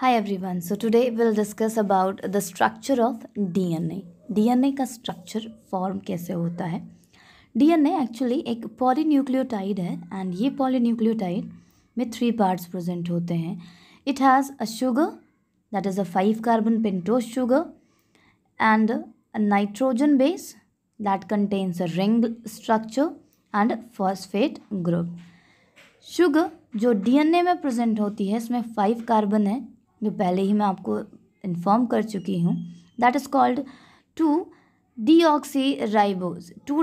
Hi everyone so today will discuss about the structure of DNA DNA का structure form कैसे होता है DNA actually एक polynucleotide है एंड ये पॉली न्यूक्लियोटाइड में थ्री पार्ट्स प्रेजेंट होते हैं it has a sugar that is a five carbon pentose sugar and nitrogen base that contains a ring structure and phosphate group sugar जो DNA में present होती है इसमें five carbon है जो पहले ही मैं आपको इन्फॉर्म कर चुकी हूँ that is called two ribose two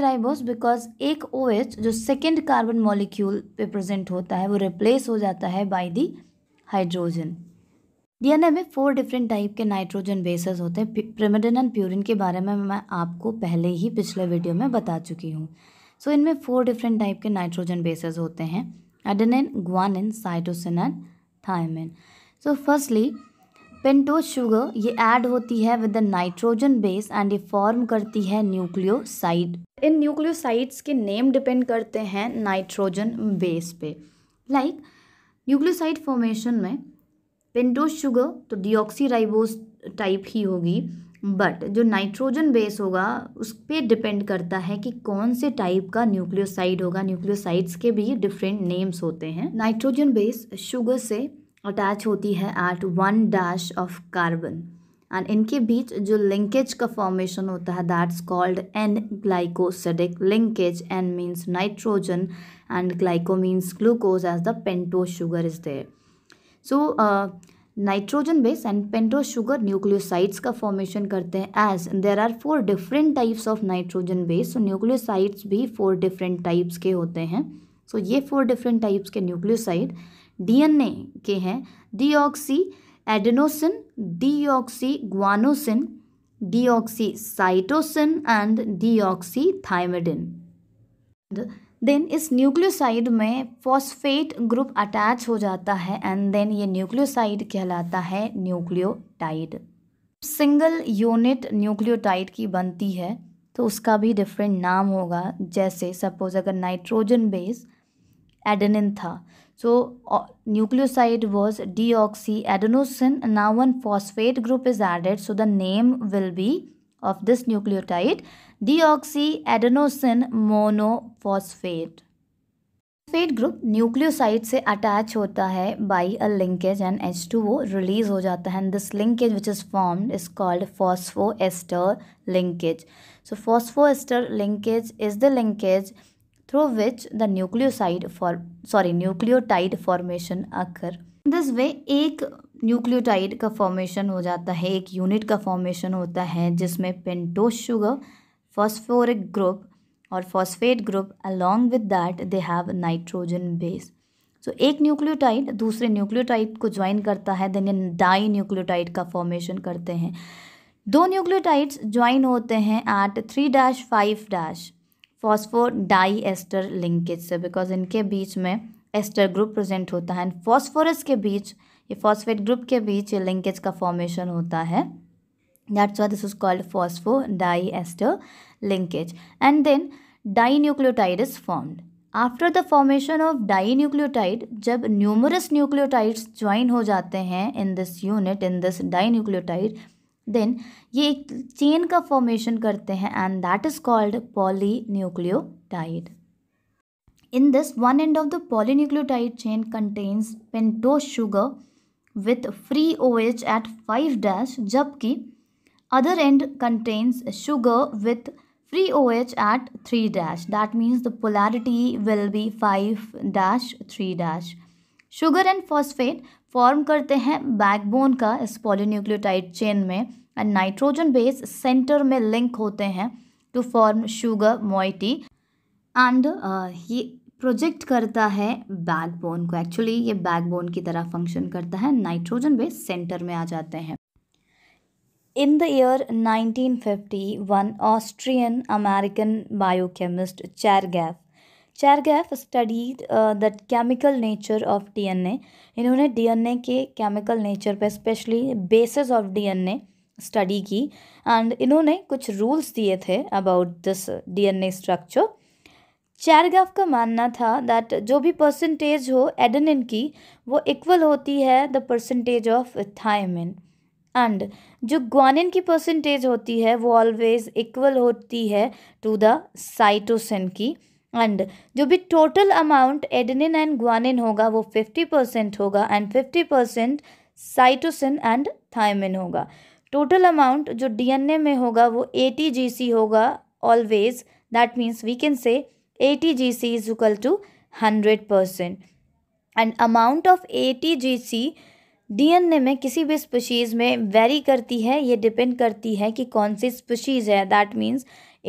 ribose because एक ओ एच जो सेकेंड कार्बन मॉलिक्यूल पे प्रजेंट होता है वो रिप्लेस हो जाता है by the hydrogen D N A में फोर डिफरेंट टाइप के नाइट्रोजन बेसिस होते हैं पिमिडिन एंड प्योरिन के बारे में मैं आपको पहले ही पिछले वीडियो में बता चुकी हूँ सो so, इनमें फोर डिफरेंट टाइप के नाइट्रोजन बेसिस होते हैं adenine guanine cytosine and thymine so firstly pentose sugar ये ऐड होती है with the nitrogen base and ये फॉर्म करती है न्यूक्लियोसाइड इन न्यूक्लियोसाइड्स के नेम डिपेंड करते हैं नाइट्रोजन बेस पे लाइक न्यूक्लियोसाइड फॉर्मेशन में पेंटोज शुगर तो डिऑक्सीराइबोस टाइप ही होगी बट जो नाइट्रोजन बेस होगा उस पर डिपेंड करता है कि कौन से टाइप का न्यूक्लियोसाइड होगा न्यूक्लियोसाइड्स के भी डिफरेंट नेम्स होते हैं नाइट्रोजन बेस शुगर से अटैच होती है at one dash of carbon and इनके बीच जो लिंकेज का फॉर्मेशन होता है that's called N glycosidic linkage N means nitrogen and glyco means glucose as the pento sugar is there so nitrogen base and pento sugar nucleosides का formation करते हैं as there are four different types of nitrogen base so nucleosides भी four different types के होते हैं so so, ये four different types के nucleoside DNA के हैं deoxyadenosine deoxyguanosine deoxycytosine and deoxythymidine then इस nucleoside में फॉस्फेट ग्रुप अटैच हो जाता है एंड देन ये न्यूक्लियोसाइड कहलाता है न्यूक्लियोटाइड सिंगल यूनिट न्यूक्लियोटाइड की बनती है तो उसका भी डिफरेंट नाम होगा जैसे सपोज अगर नाइट्रोजन बेस एडेनिन था So uh, nucleoside was deoxyadenosine and now one phosphate group is added. So the name will be of this nucleotide deoxyadenosine monophosphate. फेट ग्रुप न्यूक्लियोसाइड से अटैच होता है by a linkage and H two वो release हो जाता है and this linkage which is formed is called phosphoester linkage. So phosphoester linkage is the linkage through which the nucleoside for sorry nucleotide formation occur. This way एक nucleotide का formation हो जाता है एक यूनिट का फॉर्मेशन होता है जिसमें पेंटोस शुगर फॉस्फोरिक ग्रुप और phosphate group along with that they have nitrogen base so एक न्यूक्लियोटाइड दूसरे न्यूक्लियोटाइड को ज्वाइन करता है देन ये डाई न्यूक्लियोटाइड का फॉर्मेशन करते हैं दो न्यूक्लियोटाइड्स ज्वाइन होते हैं at three dash five dash ester linkage से बिकॉज इनके बीच में एस्टर ग्रुप प्रेजेंट होता है एंड फॉस्फोरस के बीच ये फॉस्फेट ग्रुप के बीच ये लिंकेज का फॉर्मेशन होता है that's is called phosphodiester linkage and then dinucleotide is formed after the formation of dinucleotide जब न्यूमरस न्यूक्लियोटाइड्स ज्वाइन हो जाते हैं in this unit in this dinucleotide then ये एक chain का formation करते हैं and that is called polynucleotide in this one end of the polynucleotide chain contains pentose sugar with free O H at five dash जबकि other end contains sugar with free O H at three dash that means the polarity will be five dash three dash sugar and phosphate form करते हैं backbone का इस polynucleotide chain में and nitrogen base center में link होते हैं to form sugar moiety and ये project करता है बैकबोन को एक्चुअली ये बैक बोन की तरह फंक्शन करता है नाइट्रोजन बेस सेंटर में आ जाते हैं in the year 1951 fifty one Austrian American biochemist Chargaff Chargaff study the chemical nature of D N A इन्होंने डी डीएनए के केमिकल नेचर पर specially bases of D N A study की and इन्होंने कुछ rules दिए थे about this DNA structure Chargaff का मानना था दैट जो भी परसेंटेज हो एडेनिन की वो इक्वल होती है the percentage of thymine and जो ग्वानिन की परसेंटेज होती है वो ऑलवेज इक्वल होती है टू द साइटोसिन की एंड जो भी total amount adenine and guanine होगा वो फिफ्टी परसेंट होगा and fifty percent cytosine and thymine होगा टोटल अमाउंट जो डीएनए में होगा वो ए टी जी सी होगा always that means we can say A T G C is equal to hundred percent and amount of A T G C DNA में किसी भी species में very करती है ये डिपेंड करती है कि कौन सी स्पीशीज़ है दैट मीन्स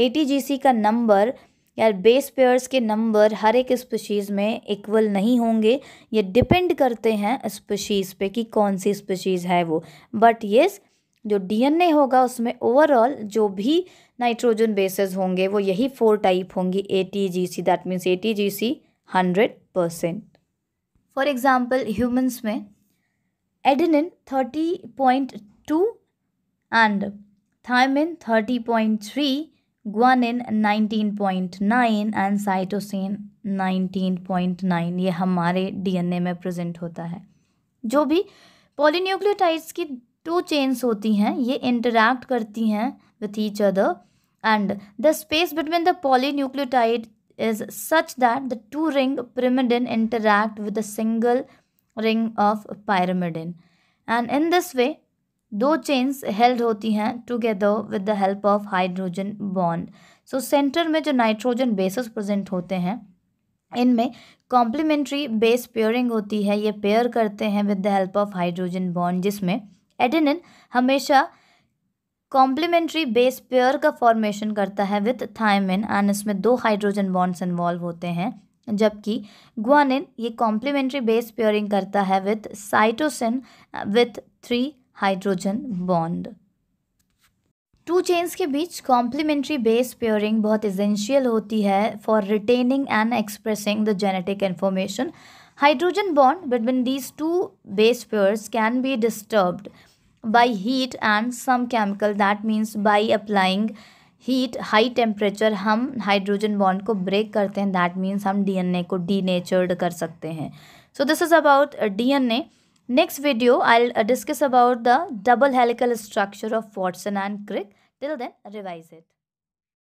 ए का नंबर या बेस पेयर्स के नंबर हर एक स्पीशीज़ में इक्वल नहीं होंगे ये डिपेंड करते हैं स्पीशीज़ पे कि कौन सी स्पीशीज़ है वो बट येस yes, जो डीएनए होगा उसमें ओवरऑल जो भी नाइट्रोजन बेसेस होंगे वो यही फोर टाइप होंगी A T G C that means A T G C hundred percent for example humans में adenine thirty point two and thymine thirty point three guanine nineteen point nine and cytosine nineteen point nine ये हमारे DNA में present होता है जो भी polynucleotides की to chains होती हैं ये इंटरैक्ट करती हैं with each other and the space between the nucleotide is such that the two ring pyrimidine interact with the single ring of pyrimidine and in this way दो chains held होती हैं together with the help of hydrogen bond so center में जो nitrogen bases present होते हैं इनमें complementary base pairing होती है ये पेयर करते हैं with the help of hydrogen bond जिसमें एडेनिन हमेशा कॉम्प्लीमेंट्री बेस पेयर का फॉर्मेशन करता है विथ थायमिन एंड इसमें दो हाइड्रोजन बॉन्ड्स इन्वॉल्व होते हैं जबकि ग्वानिन ये कॉम्प्लीमेंट्री बेस पेयरिंग करता है with cytosine with three hydrogen bond two chains के बीच कॉम्प्लीमेंट्री बेस पेयरिंग बहुत इजेंशियल होती है for retaining and expressing the genetic information Hydrogen bond between these two base pairs can be disturbed by heat and some chemical that means by applying heat high temperature हम hydrogen bond को break करते हैं that means हम ए को नेचर्ड कर सकते हैं so this is about a next video I discuss about the double helical structure of Watson and Crick till then revise it